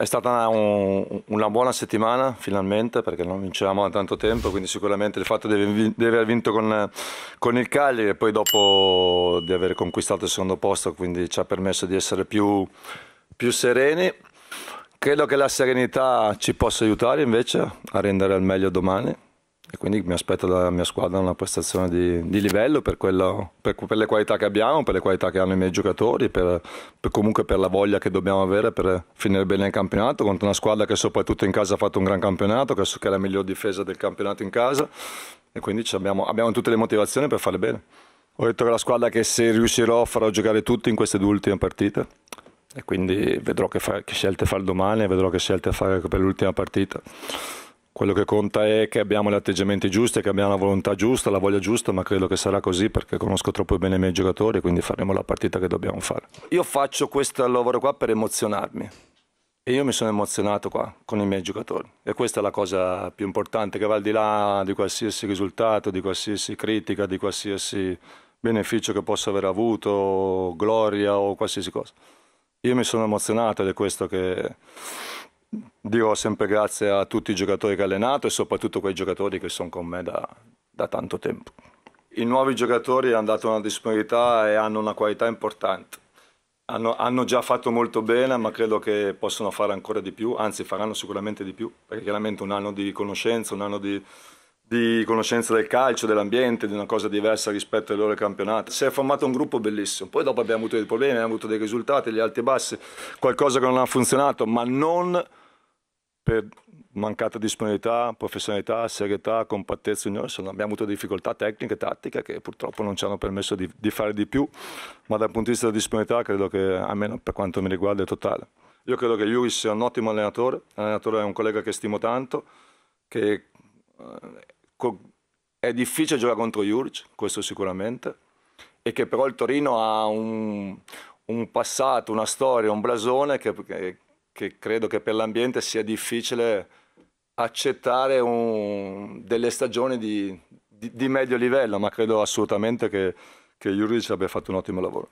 È stata un, una buona settimana finalmente perché non vincevamo da tanto tempo, quindi sicuramente il fatto di, aver vinto con, con, il Cagliari e poi dopo di aver conquistato il secondo posto quindi ci ha permesso di essere più, più sereni. Credo che la serenità ci possa aiutare invece a rendere al meglio domani e quindi mi aspetto dalla mia squadra una prestazione di, di livello per, quello, per, per, le qualità che abbiamo, per le qualità che hanno i miei giocatori, per, per comunque per la voglia che dobbiamo avere per finire bene il campionato contro una squadra che soprattutto in casa ha fatto un gran campionato, che è la miglior difesa del campionato in casa e quindi abbiamo, abbiamo tutte le motivazioni per fare bene. Ho detto che la squadra che se riuscirò farò giocare tutti in queste due ultime partite e quindi vedrò che, fa, che scelte fare domani e vedrò che scelte fare per l'ultima partita. Quello che conta è che abbiamo gli atteggiamenti giusti, che abbiamo la volontà giusta, la voglia giusta, ma credo che sarà così perché conosco troppo bene i miei giocatori, quindi faremo la partita che dobbiamo fare. Io faccio questo lavoro qua per emozionarmi e io mi sono emozionato qua con i miei giocatori e questa è la cosa più importante che va al di là di qualsiasi risultato, di qualsiasi critica, di qualsiasi beneficio che possa aver avuto, gloria o qualsiasi cosa. Io mi sono emozionato ed è questo che dirò sempre grazie a tutti i giocatori che ho allenato e soprattutto quei giocatori che sono con me da, da tanto tempo. I nuovi giocatori hanno dato una disponibilità e hanno una qualità importante. Hanno, hanno, già fatto molto bene, ma credo che possono fare ancora di più, anzi faranno sicuramente di più, perché chiaramente un anno di conoscenza, un anno di, di conoscenza del calcio, dell'ambiente, di una cosa diversa rispetto ai loro campionati. Si è formato un gruppo bellissimo, poi dopo abbiamo avuto dei problemi, abbiamo avuto dei risultati, gli alti e bassi, qualcosa che non ha funzionato, ma non per mancata disponibilità, professionalità, serietà, compattezza, insomma abbiamo avuto difficoltà tecniche e tattiche che purtroppo non ci hanno permesso di, di, fare di più, ma dal punto di vista della disponibilità credo che, almeno per quanto mi riguarda, è totale. Io credo che Lewis sia un ottimo allenatore, l'allenatore è un collega che stimo tanto, che eh, è difficile giocare contro Jurc, questo sicuramente, e che però il Torino ha un, un passato, una storia, un blasone che, che che credo che per l'ambiente sia difficile accettare un, delle stagioni di, di, di, medio livello, ma credo assolutamente che, che Juric abbia fatto un ottimo lavoro.